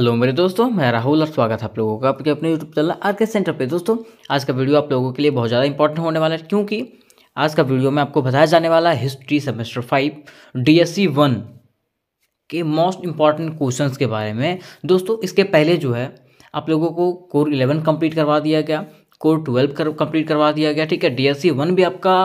hello मेरे दोस्तों मैं राहुल और स्वागत है आप लोगों का आपके अपने YouTube channel R K centre पे दोस्तों आज का वीडियो आप लोगों के लिए बहुत ज़्यादा इंपॉर्टेंट होने वाला है क्योंकि आज का वीडियो में आपको बताया जाने वाला है history semester five D S C one के मोस्ट इंपॉर्टेंट क्वेश्चन के बारे में दोस्तों इसके पहले जो है आप लोगों को कोर इलेवन कम्प्लीट करवा दिया गया कोर ट्वेल्व कर, कम्प्लीट करवा दिया गया ठीक है डी एस सी वन भी आपका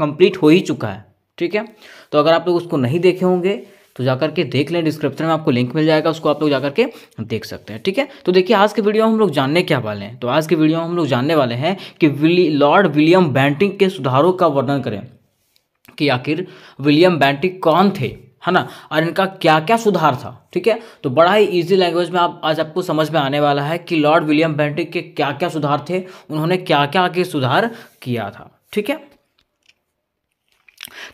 कंप्लीट हो ही चुका है ठीक है तो अगर आप लोग उसको नहीं देखे होंगे तो जाकर के देख लें डिस्क्रिप्शन में आपको लिंक मिल जाएगा उसको आप लोग जाकर के देख सकते हैं ठीक है तो देखिए आज के वीडियो में हम लोग जानने क्या वाले हैं तो आज के वीडियो में हम लोग जानने वाले हैं कि लॉर्ड विलियम बैंटिंग के सुधारों का वर्णन करें कि आखिर विलियम बैंटिंग कौन थे है ना और इनका क्या क्या सुधार था ठीक है तो बड़ा ही इजी लैंग्वेज में आप आज आपको समझ में आने वाला है कि लॉर्ड विलियम बैंटिक के क्या क्या सुधार थे उन्होंने क्या क्या आगे सुधार किया था ठीक है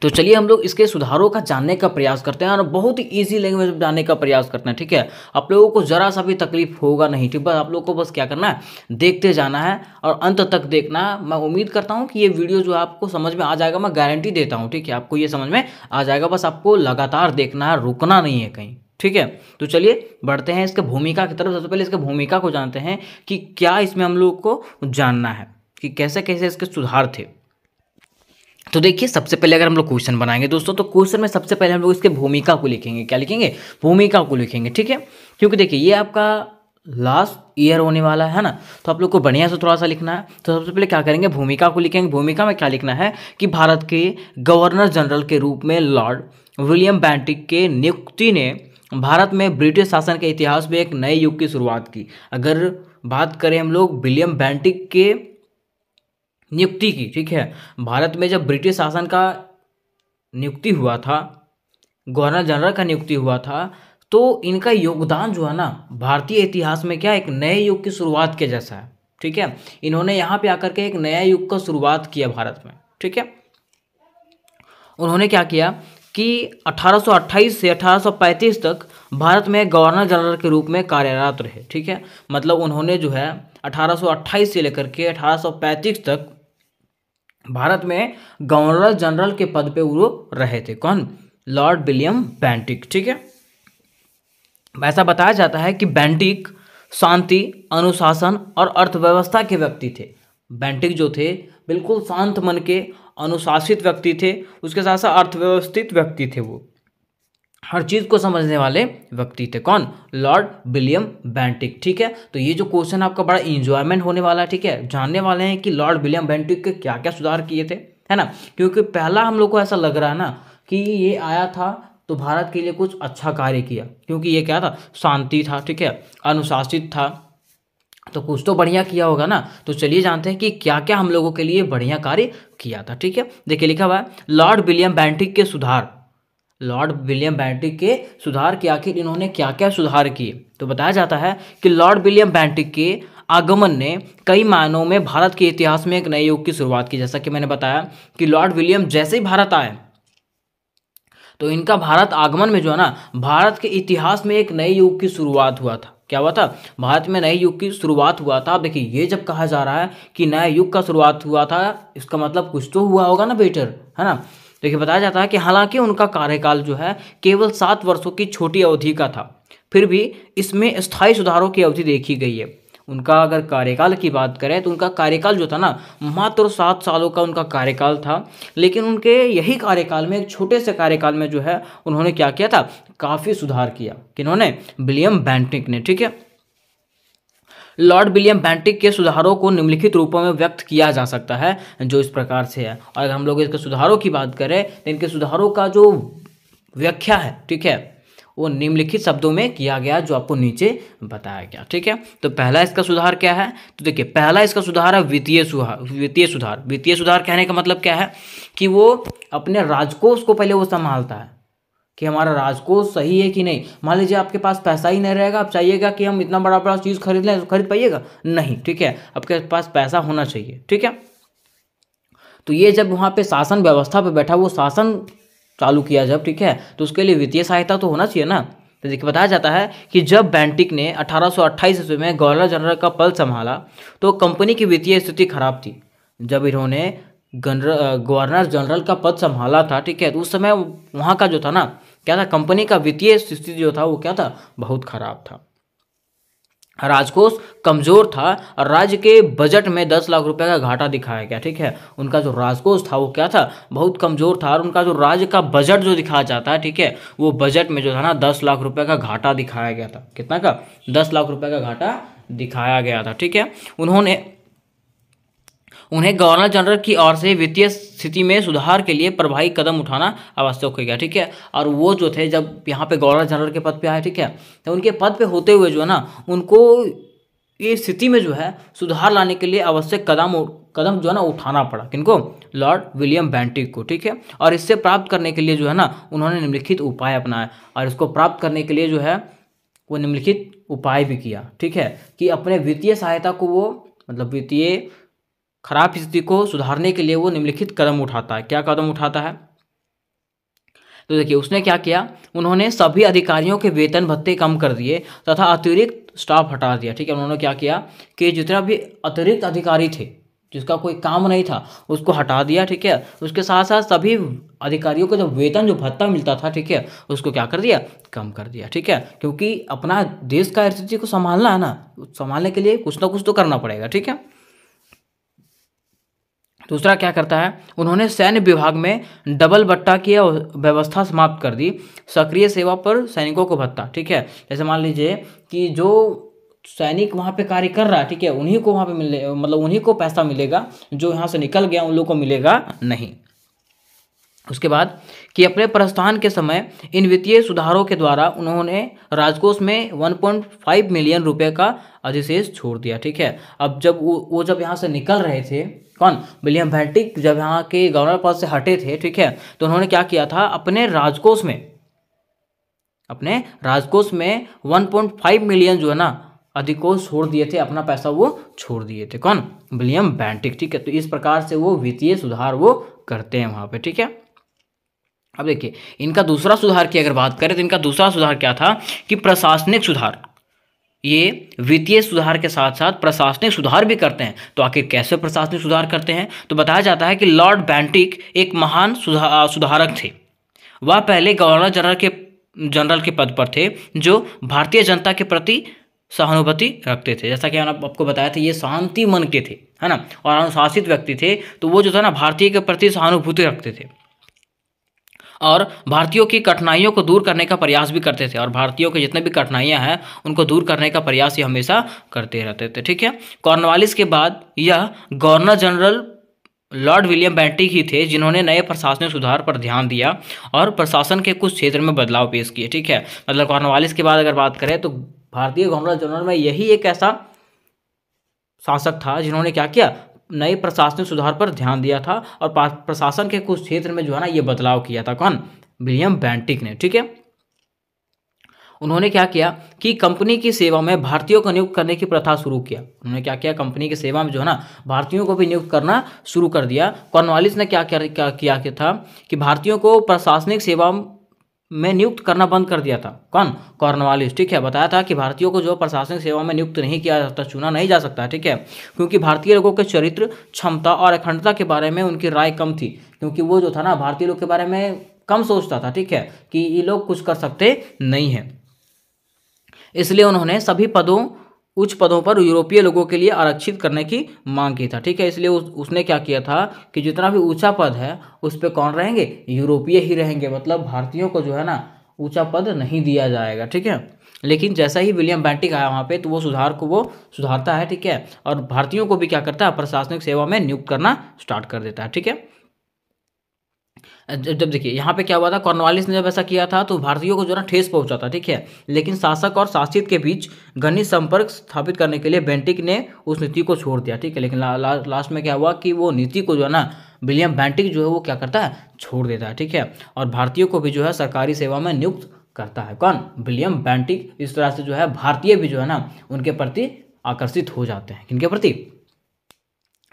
तो चलिए हम लोग इसके सुधारों का जानने का प्रयास करते हैं और बहुत ही ईजी लैंग्वेज में जानने का प्रयास करते हैं ठीक है आप लोगों को ज़रा सा भी तकलीफ होगा नहीं ठीक बस आप लोग को बस क्या करना है देखते जाना है और अंत तक देखना है मैं उम्मीद करता हूँ कि ये वीडियो जो आपको समझ में आ जाएगा मैं गारंटी देता हूँ ठीक है आपको ये समझ में आ जाएगा बस आपको लगातार देखना है रुकना नहीं है कहीं ठीक है तो चलिए बढ़ते हैं इसके भूमिका की तरफ सबसे पहले इसके भूमिका को जानते हैं कि क्या इसमें हम लोग को जानना है कि कैसे कैसे इसके सुधार थे तो देखिए सबसे पहले अगर हम लोग क्वेश्चन बनाएंगे दोस्तों तो क्वेश्चन में सबसे पहले हम लोग इसके भूमिका को लिखेंगे क्या लिखेंगे भूमिका को लिखेंगे ठीक है क्योंकि देखिए ये आपका लास्ट ईयर होने वाला है ना तो आप लोग को बढ़िया से थोड़ा सा लिखना है तो सबसे पहले क्या करेंगे भूमिका को लिखेंगे भूमिका में क्या लिखना है कि भारत के गवर्नर जनरल के रूप में लॉर्ड विलियम बैंटिक के नियुक्ति ने भारत में ब्रिटिश शासन के इतिहास में एक नए युग की शुरुआत की अगर बात करें हम लोग विलियम बैंटिक के नियुक्ति की ठीक है भारत में जब ब्रिटिश शासन का नियुक्ति हुआ था गवर्नर जनरल का नियुक्ति हुआ था तो इनका योगदान जो है ना भारतीय इतिहास में क्या एक नए युग की शुरुआत के जैसा है ठीक है इन्होंने यहाँ पे आकर के एक नया युग का शुरुआत किया भारत में ठीक है उन्होंने क्या किया कि 1828 से 1835 तक भारत में गवर्नर जनरल के रूप में कार्यरत रहे ठीक है मतलब उन्होंने जो है 1828 से लेकर के 1835 तक भारत में गवर्नर जनरल के पद पे वो रहे थे कौन लॉर्ड विलियम बैंटिक ठीक है ऐसा बताया जाता है कि बैंटिक शांति अनुशासन और अर्थव्यवस्था के व्यक्ति थे बैंटिक जो थे बिल्कुल शांत मन के अनुशासित व्यक्ति थे उसके साथ साथ अर्थव्यवस्थित व्यक्ति थे वो हर चीज़ को समझने वाले व्यक्ति थे कौन लॉर्ड विलियम बैंटिक ठीक है तो ये जो क्वेश्चन आपका बड़ा इंजॉयमेंट होने वाला है ठीक है जानने वाले हैं कि लॉर्ड विलियम बैंटिक के क्या क्या सुधार किए थे है ना क्योंकि पहला हम लोग को ऐसा लग रहा है ना कि ये आया था तो भारत के लिए कुछ अच्छा कार्य किया क्योंकि ये क्या था शांति था ठीक है अनुशासित था तो कुछ तो बढ़िया किया होगा ना तो चलिए जानते हैं कि क्या क्या हम लोगों के लिए बढ़िया कार्य किया था ठीक है देखिए लिखा हुआ है लॉर्ड विलियम बैंटिक के सुधार लॉर्ड विलियम बैंटिक के सुधार के आखिर इन्होंने क्या क्या सुधार किए तो बताया जाता है कि लॉर्ड विलियम बैंटिक के आगमन ने कई मायनों में भारत के इतिहास में एक नए युग की शुरुआत की जैसा कि मैंने बताया कि लॉर्ड विलियम जैसे ही भारत आए तो इनका भारत आगमन में जो है ना भारत के इतिहास में एक नए युग की शुरुआत हुआ था क्या हुआ था भारत में नए युग की शुरुआत हुआ था आप देखिए ये जब कहा जा रहा है कि नए युग का शुरुआत हुआ था इसका मतलब कुछ तो हुआ होगा ना बेटर है ना देखिए बताया जाता है कि हालांकि उनका कार्यकाल जो है केवल सात वर्षों की छोटी अवधि का था फिर भी इसमें स्थायी सुधारों की अवधि देखी गई है उनका अगर कार्यकाल की बात करें तो उनका कार्यकाल जो था ना मात्र सात सालों का उनका कार्यकाल था लेकिन उनके यही कार्यकाल में एक छोटे से कार्यकाल में जो है उन्होंने क्या किया था काफ़ी सुधार किया किन्होंने विलियम बैंटिक ने ठीक है लॉर्ड विलियम बैंटिक के सुधारों को निम्नलिखित रूपों में व्यक्त किया जा सकता है जो इस प्रकार से है और अगर हम लोग इसके सुधारों की बात करें तो इनके सुधारों का जो व्याख्या है ठीक है वो निम्नलिखित शब्दों में किया गया जो आपको नीचे बताया गया ठीक है तो पहला इसका सुधार क्या है तो देखिए पहला इसका सुधार है वित्तीय सुधार वित्तीय सुधार वित्तीय सुधार कहने का मतलब क्या है कि वो अपने राजकोष को पहले वो संभालता है कि हमारा राजकोष सही है कि नहीं मान लीजिए आपके पास पैसा ही नहीं रहेगा आप चाहिएगा कि हम इतना बड़ा बड़ा चीज़ खरीद लें खरीद पाइएगा नहीं ठीक है आपके पास पैसा होना चाहिए ठीक है तो ये जब वहाँ पे शासन व्यवस्था पे बैठा वो शासन चालू किया जब ठीक है तो उसके लिए वित्तीय सहायता तो होना चाहिए ना तो देखिए बताया जाता है कि जब बैंटिक ने अठारह ईस्वी में गवर्नर जनरल का पल संभाला तो कंपनी की वित्तीय स्थिति खराब थी जब इन्होंने गवर्नर जनरल uh, का पद संभाला था ठीक है तो उस समय वहाँ का जो था ना क्या था कंपनी का वित्तीय स्थिति जो था वो क्या था बहुत खराब था राजकोष कमजोर था और राज्य के बजट में दस लाख रुपए का घाटा दिखाया गया ठीक है उनका जो राजकोष था वो क्या था बहुत कमजोर था और उनका जो राज्य का बजट जो दिखाया जाता है ठीक है वो बजट में जो था ना दस लाख रुपए का घाटा दिखाया गया था कितना का दस लाख रुपए का घाटा दिखाया गया था ठीक है उन्होंने उन्हें गवर्नर जनरल की ओर से वित्तीय स्थिति में सुधार के लिए प्रभावी कदम उठाना आवश्यक हो गया ठीक है और वो जो थे जब यहाँ पे गवर्नर जनरल के पद पे आए ठीक है तो उनके पद पे होते हुए जो है ना उनको ये स्थिति में जो है सुधार लाने के लिए आवश्यक कदम कदम जो है ना उठाना पड़ा किनको लॉर्ड विलियम बैंटिक को ठीक है और इससे प्राप्त करने के लिए जो है ना उन्होंने निम्नलिखित उपाय अपनाया और इसको प्राप्त करने के लिए जो है वो निम्नलिखित उपाय भी किया ठीक है कि अपने वित्तीय सहायता को वो मतलब वित्तीय खराब स्थिति को सुधारने के लिए वो निम्नलिखित कदम उठाता है क्या कदम उठाता है तो देखिए उसने क्या किया उन्होंने सभी अधिकारियों के वेतन भत्ते कम कर दिए तथा अतिरिक्त स्टाफ हटा दिया ठीक है उन्होंने क्या किया कि जितना भी अतिरिक्त अधिकारी थे जिसका कोई काम नहीं था उसको हटा दिया ठीक है उसके साथ साथ सभी अधिकारियों को जो वेतन जो भत्ता मिलता था ठीक है उसको क्या कर दिया कम कर दिया ठीक है क्योंकि अपना देश का स्थिति को संभालना है ना संभालने के लिए कुछ ना कुछ तो करना पड़ेगा ठीक है दूसरा क्या करता है उन्होंने सैन्य विभाग में डबल बट्टा की व्यवस्था समाप्त कर दी सक्रिय सेवा पर सैनिकों को भत्ता ठीक है जैसे मान लीजिए कि जो सैनिक वहाँ पे कार्य कर रहा है ठीक है उन्हीं को वहाँ पे मिले मतलब उन्हीं को पैसा मिलेगा जो यहाँ से निकल गया उन लोग को मिलेगा नहीं उसके बाद कि अपने प्रस्थान के समय इन वित्तीय सुधारों के द्वारा उन्होंने राजकोष में 1.5 मिलियन रुपए का अधिशेष छोड़ दिया ठीक है अब जब वो, वो जब यहाँ से निकल रहे थे कौन विलियम बेंटिक जब यहाँ के गवर्नर पद से हटे थे ठीक है तो उन्होंने क्या किया था अपने राजकोष में अपने राजकोष में 1.5 मिलियन जो है ना अधिकोष छोड़ दिए थे अपना पैसा वो छोड़ दिए थे कौन विलियम बैंटिक ठीक है तो इस प्रकार से वो वित्तीय सुधार वो करते हैं वहां पे ठीक है अब देखिए इनका दूसरा सुधार की अगर बात करें तो इनका दूसरा सुधार क्या था कि प्रशासनिक सुधार ये वित्तीय सुधार के साथ साथ प्रशासनिक सुधार भी करते हैं तो आखिर कैसे प्रशासनिक सुधार करते हैं तो बताया जाता है कि लॉर्ड बैंटिक एक महान सुधा, सुधारक थे वह पहले गवर्नर जनरल के जनरल के पद पर थे जो भारतीय जनता के प्रति सहानुभूति रखते थे जैसा कि मैंने आपको बताया था ये शांति मन के थे है ना और अनुशासित व्यक्ति थे तो वो जो था ना भारतीय के प्रति सहानुभूति रखते थे और भारतीयों की कठिनाइयों को दूर करने का प्रयास भी करते थे और भारतीयों के जितने भी कठिनाइयाँ हैं उनको दूर करने का प्रयास ये हमेशा करते रहते थे ठीक है कॉर्नवालिस के बाद यह governor general Lord William Bentinck ही थे जिन्होंने नए प्रशासनिक सुधार पर ध्यान दिया और प्रशासन के कुछ क्षेत्र में बदलाव पेश किए ठीक है मतलब कॉर्नवालिस के बाद अगर बात करें तो भारतीय गवर्नर जनरल में यही एक ऐसा शासक था जिन्होंने क्या किया नए प्रशासनिक सुधार पर ध्यान दिया था और प्रशासन के कुछ क्षेत्र में जो है ना ये बदलाव किया था कौन विलियम बैंटिक ने ठीक है उन्होंने क्या किया कि कंपनी की सेवा में भारतीयों को नियुक्त करने की प्रथा शुरू किया उन्होंने क्या किया कंपनी की सेवा में जो है ना भारतीयों को भी नियुक्त करना शुरू कर दिया कॉर्नवालिस ने क्या क्या, क्या किया था कि भारतीयों को प्रशासनिक सेवा में नियुक्त करना बंद कर दिया था कौन कॉर्नवालिस ठीक है बताया था कि भारतीयों को जो प्रशासनिक सेवा में नियुक्त नहीं किया जाता चुना नहीं जा सकता ठीक है क्योंकि भारतीय लोगों के चरित्र क्षमता और अखंडता के बारे में उनकी राय कम थी क्योंकि वो जो था ना भारतीय लोग के बारे में कम सोचता था ठीक है कि ये लोग कुछ कर सकते नहीं हैं इसलिए उन्होंने सभी पदों उच्च पदों पर यूरोपीय लोगों के लिए आरक्षित करने की मांग की था ठीक है इसलिए उस, उसने क्या किया था कि जितना भी ऊंचा पद है उस पर कौन रहेंगे यूरोपीय ही रहेंगे मतलब भारतीयों को जो है ना ऊंचा पद नहीं दिया जाएगा ठीक है लेकिन जैसा ही विलियम बैंटिक आया वहाँ पे तो वो सुधार को वो सुधारता है ठीक है और भारतीयों को भी क्या करता है प्रशासनिक सेवा में नियुक्त करना स्टार्ट कर देता है ठीक है जब देखिए यहाँ पे क्या हुआ था कॉर्नवालिस ने जब ऐसा किया था तो भारतीयों को जो ना ठेस पहुंचा था ठीक है लेकिन शासक और शासित के बीच घनिष्ठ संपर्क स्थापित करने के लिए बेंटिक ने उस नीति को छोड़ दिया ठीक है लेकिन ला, ला, लास्ट में क्या हुआ कि वो नीति को जो है ना विलियम बेंटिक जो है वो क्या करता है छोड़ देता है ठीक है और भारतीयों को भी जो है सरकारी सेवा में नियुक्त करता है कौन विलियम बैंटिक इस तरह से जो है भारतीय भी जो है ना उनके प्रति आकर्षित हो जाते हैं किनके प्रति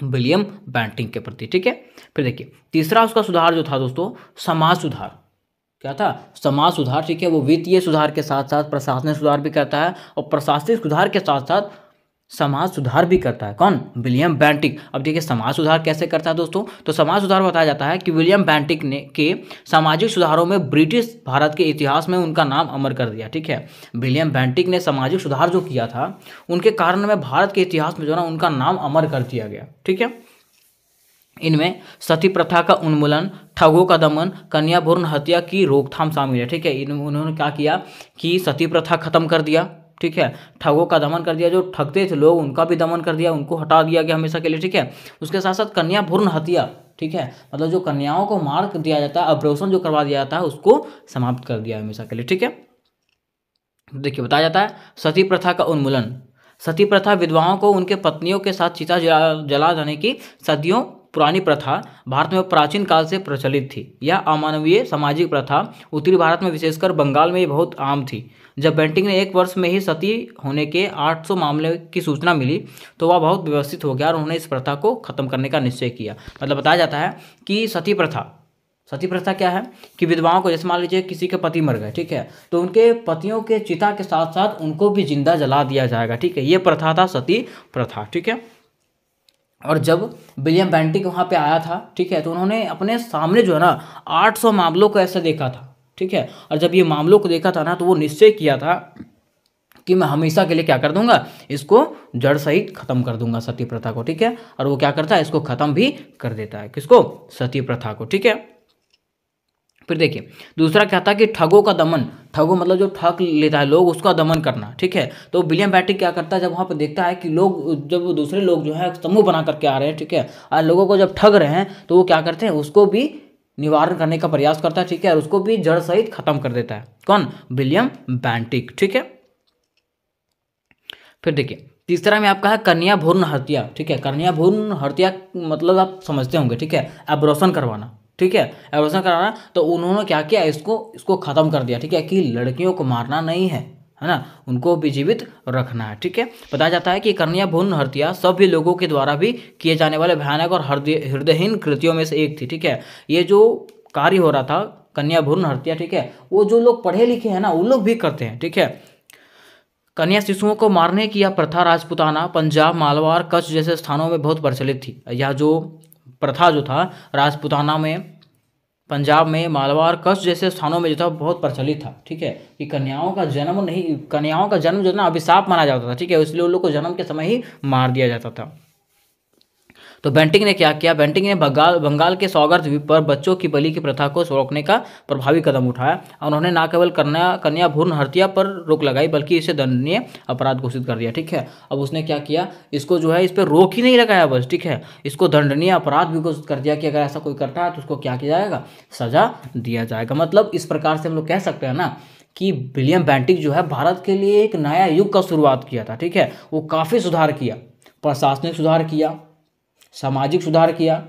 विलियम बैंटिंग के प्रति ठीक है फिर देखिए तीसरा उसका सुधार जो था दोस्तों समाज सुधार क्या था समाज सुधार ठीक है वो वित्तीय सुधार के साथ साथ प्रशासनिक सुधार भी करता है और प्रशासनिक सुधार के साथ साथ समाज सुधार भी करता है कौन विलियम बैंटिक अब देखिए समाज सुधार कैसे करता है दोस्तों तो समाज सुधार बताया जाता है कि विलियम बैंटिक ने के सामाजिक सुधारों में ब्रिटिश भारत के इतिहास में उनका नाम अमर कर दिया ठीक है विलियम बैंटिक ने सामाजिक सुधार जो किया था उनके कारण में भारत के इतिहास में जो ना उनका नाम अमर कर दिया गया ठीक है इनमें सती प्रथा का उन्मूलन ठगों का दमन कन्या भ्रूण हत्या की रोकथाम शामिल है ठीक है इन उन्होंने क्या किया कि सती प्रथा खत्म कर दिया ठीक है ठगों का दमन कर दिया जो ठगते थे लोग उनका भी दमन कर दिया उनको हटा दिया गया हमेशा के लिए ठीक है उसके साथ साथ कन्या भूर्ण हत्या ठीक है मतलब जो कन्याओं को मार दिया जाता है ऑपरेशन जो करवा दिया जाता है उसको समाप्त कर दिया हमेशा के लिए ठीक है देखिए बताया जाता है सती प्रथा का उन्मूलन सती प्रथा विधवाओं को उनके पत्नियों के साथ चिता जला जला जाने की सदियों पुरानी प्रथा भारत में प्राचीन काल से प्रचलित थी यह अमानवीय सामाजिक प्रथा उत्तरी भारत में विशेषकर बंगाल में बहुत आम थी जब बेंटिंग ने एक वर्ष में ही सती होने के 800 मामले की सूचना मिली तो वह बहुत व्यवस्थित हो गया और उन्होंने इस प्रथा को खत्म करने का निश्चय किया मतलब बताया जाता है कि सती प्रथा सती प्रथा क्या है कि विधवाओं को जैसे मान लीजिए किसी के पति मर गए ठीक है तो उनके पतियों के चिता के साथ साथ उनको भी जिंदा जला दिया जाएगा ठीक है ये प्रथा था सती प्रथा ठीक है और जब विलियम बैंटिक वहाँ पे आया था ठीक है तो उन्होंने अपने सामने जो है ना 800 मामलों को ऐसा देखा था ठीक है और जब ये मामलों को देखा था ना तो वो निश्चय किया था कि मैं हमेशा के लिए क्या कर दूंगा इसको जड़ सहित खत्म कर दूंगा सती प्रथा को ठीक है और वो क्या करता है इसको खत्म भी कर देता है किसको सती प्रथा को ठीक है फिर देखिए दूसरा क्या था कि ठगों का दमन ठगो मतलब जो ठग लेता है लोग उसका दमन करना ठीक है तो विलियम बैटिक क्या करता है जब वहाँ पर देखता है कि लोग जब दूसरे लोग जो है समूह बना करके आ रहे हैं ठीक है और लोगों को जब ठग रहे हैं तो वो क्या करते हैं उसको भी निवारण करने का प्रयास करता है ठीक है और उसको भी जड़ सहित खत्म कर देता है कौन विलियम बैंटिक ठीक है फिर देखिए तीसरा में आपका है कन्या भूर्ण हत्या ठीक है कन्या भूर्ण हत्या मतलब आप समझते होंगे ठीक है एब्रोशन करवाना ठीक है एबॉर्शन कराना तो उन्होंने क्या किया इसको इसको ख़त्म कर दिया ठीक है कि लड़कियों को मारना नहीं है है ना उनको भी जीवित रखना है ठीक है बताया जाता है कि कन्या भून हत्या सभी लोगों के द्वारा भी किए जाने वाले भयानक और हृदय हृदयहीन कृतियों में से एक थी ठीक है ये जो कार्य हो रहा था कन्या भून हत्या ठीक है वो जो लोग पढ़े लिखे हैं ना वो लोग भी करते हैं ठीक है कन्या शिशुओं को मारने की यह प्रथा राजपुताना पंजाब मालवार कच्छ जैसे स्थानों में बहुत प्रचलित थी यह जो प्रथा जो था राजपुताना में पंजाब में मालवार कच्छ जैसे स्थानों में जो था बहुत प्रचलित था ठीक है कि कन्याओं का जन्म नहीं कन्याओं का जन्म जो ना अभिशाप माना जाता था ठीक है इसलिए उन लोग को जन्म के समय ही मार दिया जाता था तो बेंटिंग ने क्या किया बेंटिंग ने बंगाल बंगाल के सौगर द्वीप पर बच्चों की बलि की प्रथा को रोकने का प्रभावी कदम उठाया और उन्होंने ना केवल कन्या कन्या भूर्ण हत्या पर रोक लगाई बल्कि इसे दंडनीय अपराध घोषित कर दिया ठीक है अब उसने क्या किया इसको जो है इस पर रोक ही नहीं लगाया बस ठीक है इसको दंडनीय अपराध भी घोषित कर दिया कि अगर ऐसा कोई करता है तो उसको क्या किया जाएगा सजा दिया जाएगा मतलब इस प्रकार से हम लोग कह सकते हैं ना कि विलियम बैंटिक जो है भारत के लिए एक नया युग का शुरुआत किया था ठीक है वो काफ़ी सुधार किया प्रशासनिक सुधार किया सामाजिक सुधार किया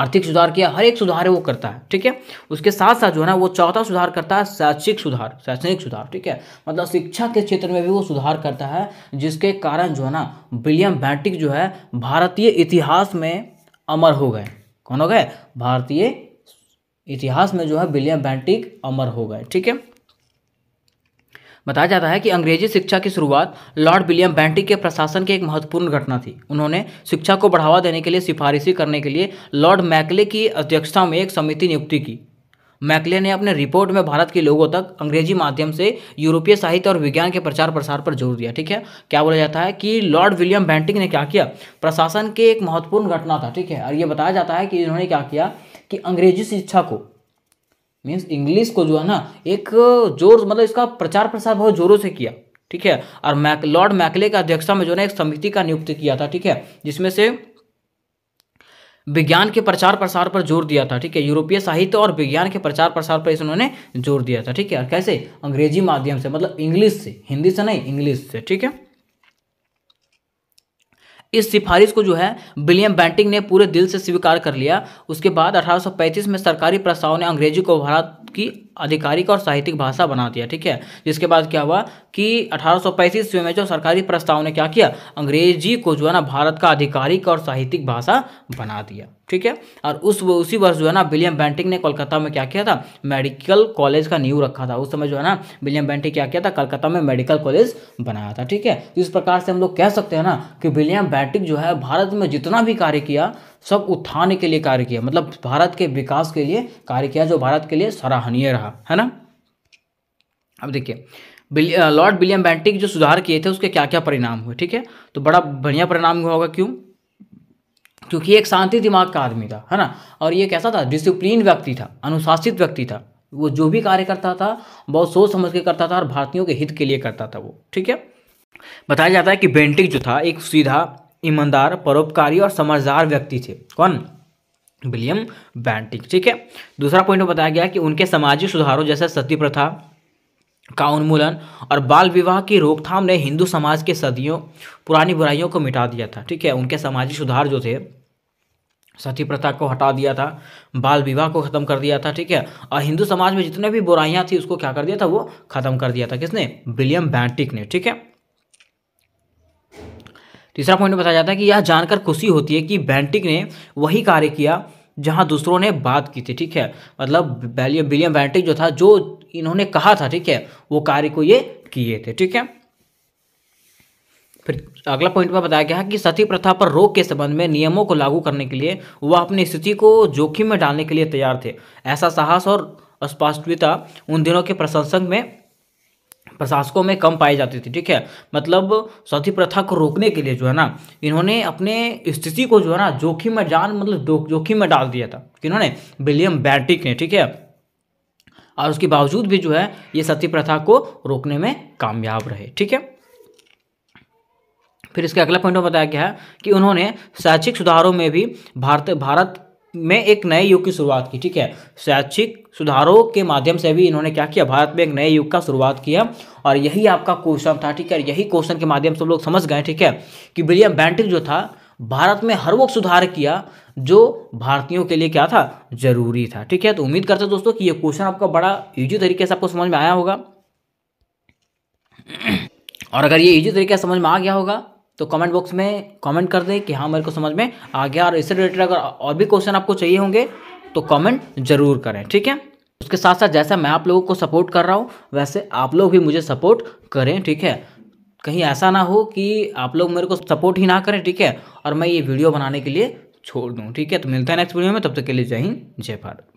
आर्थिक सुधार किया हर एक सुधार है वो करता है ठीक है उसके साथ साथ जो है ना वो चौथा सुधार करता है शैक्षिक सुधार शैक्षणिक सुधार ठीक है मतलब शिक्षा के क्षेत्र में भी वो सुधार करता है जिसके कारण जो है ना विलियम बैंटिक जो है भारतीय इतिहास में अमर हो गए कौन हो गए भारतीय इतिहास में जो है विलियम बैंटिक अमर हो गए ठीक है बताया जाता है कि अंग्रेजी शिक्षा की शुरुआत लॉर्ड विलियम बैंटी के प्रशासन की एक महत्वपूर्ण घटना थी उन्होंने शिक्षा को बढ़ावा देने के लिए सिफारिशी करने के लिए लॉर्ड मैकले की अध्यक्षता में एक समिति नियुक्ति की मैकले ने अपने रिपोर्ट में भारत के लोगों तक अंग्रेजी माध्यम से यूरोपीय साहित्य और विज्ञान के प्रचार प्रसार पर जोर दिया ठीक है क्या बोला जाता है कि लॉर्ड विलियम बैंटिंग ने क्या किया प्रशासन के एक महत्वपूर्ण घटना था ठीक है और ये बताया जाता है कि इन्होंने क्या किया कि अंग्रेजी शिक्षा को मीन्स इंग्लिश को जो है ना एक जोर मतलब इसका प्रचार प्रसार बहुत जोरों से किया ठीक है और मैक लॉर्ड मैकले का अध्यक्षता में जो है एक समिति का नियुक्त किया था ठीक है जिसमें से विज्ञान के प्रचार प्रसार पर जोर दिया था ठीक है यूरोपीय साहित्य और विज्ञान के प्रचार प्रसार पर इस उन्होंने जोर दिया था ठीक है और कैसे अंग्रेजी माध्यम से मतलब इंग्लिश से हिंदी से नहीं इंग्लिश से ठीक है इस सिफारिश को जो है विलियम बैंटिंग ने पूरे दिल से स्वीकार कर लिया उसके बाद 1835 में सरकारी प्रस्ताव ने अंग्रेजी को भारत की आधिकारिक और साहित्यिक भाषा बना दिया ठीक है जिसके बाद क्या हुआ कि अठारह ईस्वी में जो सरकारी प्रस्ताव ने क्या किया अंग्रेजी को जो है ना भारत का आधिकारिक और साहित्यिक भाषा बना दिया ठीक है और उस उसी वर्ष जो है ना विलियम बैंटिक ने कोलकाता में क्या किया था मेडिकल कॉलेज का नींव रखा था उस समय जो है ना विलियम बैंटिक क्या किया था कलकत्ता में मेडिकल कॉलेज बनाया था ठीक है इस प्रकार से हम लोग कह सकते हैं ना कि विलियम बैंटिक जो है भारत में जितना भी कार्य किया सब उत्थान के लिए कार्य किया मतलब भारत के विकास के लिए कार्य किया जो भारत के लिए सराहनीय रहा है ना अब देखिए लॉर्ड विलियम बैंटिक जो सुधार किए थे उसके क्या क्या परिणाम हुए ठीक है तो बड़ा बढ़िया परिणाम हुआ होगा क्यों क्योंकि एक शांति दिमाग का आदमी था है ना और ये कैसा था डिसिप्लिन व्यक्ति था अनुशासित व्यक्ति था वो जो भी कार्य करता था बहुत सोच समझ के करता था और भारतीयों के हित के लिए करता था वो ठीक है बताया जाता है कि बेंटिक जो था एक सीधा ईमानदार परोपकारी और समझदार व्यक्ति थे कौन विलियम बैंटिक ठीक है दूसरा पॉइंट बताया गया कि उनके सामाजिक सुधारों जैसे सती प्रथा का उन्मूलन और बाल विवाह की रोकथाम ने हिंदू समाज के सदियों पुरानी बुराइयों को मिटा दिया था ठीक है उनके सामाजिक सुधार जो थे सती प्रथा को हटा दिया था बाल विवाह को ख़त्म कर दिया था ठीक है और हिंदू समाज में जितने भी बुराइयां थी उसको क्या कर दिया था वो ख़त्म कर दिया था किसने विलियम बैंटिक ने ठीक है तीसरा पॉइंट बताया जाता है कि यह जानकर खुशी होती है कि बैंटिक ने वही कार्य किया जहां दूसरों ने बात की थी ठीक है मतलब विलियम बैंटिक जो था जो इन्होंने कहा था ठीक है वो कार्य को ये किए थे ठीक है फिर अगला पॉइंट में बताया गया है कि सती प्रथा पर रोक के संबंध में नियमों को लागू करने के लिए वह अपनी स्थिति को जोखिम में डालने के लिए तैयार थे ऐसा साहस और स्पष्टता उन दिनों के प्रशंसक में प्रशासकों में कम पाई जाती थी ठीक है मतलब सती प्रथा को रोकने के लिए जो है ना इन्होंने अपने स्थिति को जो है ना जोखिम में जान मतलब जोखिम में डाल दिया था इन्होंने विलियम बैटिक ने ठीक है और उसके बावजूद भी जो है ये सती प्रथा को रोकने में कामयाब रहे ठीक है फिर इसके अगला पॉइंट में बताया गया है कि उन्होंने शैक्षिक सुधारों में भी भारत भारत में एक नए युग की शुरुआत की ठीक है शैक्षिक सुधारों के माध्यम से भी इन्होंने क्या किया भारत में एक नए युग का शुरुआत किया और यही आपका क्वेश्चन था ठीक है यही क्वेश्चन के माध्यम से हम लोग समझ गए ठीक है कि विलियम बैंटिक जो था भारत में हर वो सुधार किया जो भारतीयों के लिए क्या था जरूरी था ठीक है तो उम्मीद करते दोस्तों कि ये क्वेश्चन आपका बड़ा ईजी तरीके से आपको समझ में आया होगा और अगर ये ईजी तरीके से समझ में आ गया होगा तो कमेंट बॉक्स में कमेंट कर दें कि हाँ मेरे को समझ में आ गया और इससे रिलेटेड अगर और भी क्वेश्चन आपको चाहिए होंगे तो कमेंट जरूर करें ठीक है उसके साथ साथ जैसा मैं आप लोगों को सपोर्ट कर रहा हूँ वैसे आप लोग भी मुझे सपोर्ट करें ठीक है कहीं ऐसा ना हो कि आप लोग मेरे को सपोर्ट ही ना करें ठीक है और मैं ये वीडियो बनाने के लिए छोड़ दूँ ठीक है तो मिलता है नेक्स्ट वीडियो में तब तक के लिए जय हिंद जय भारत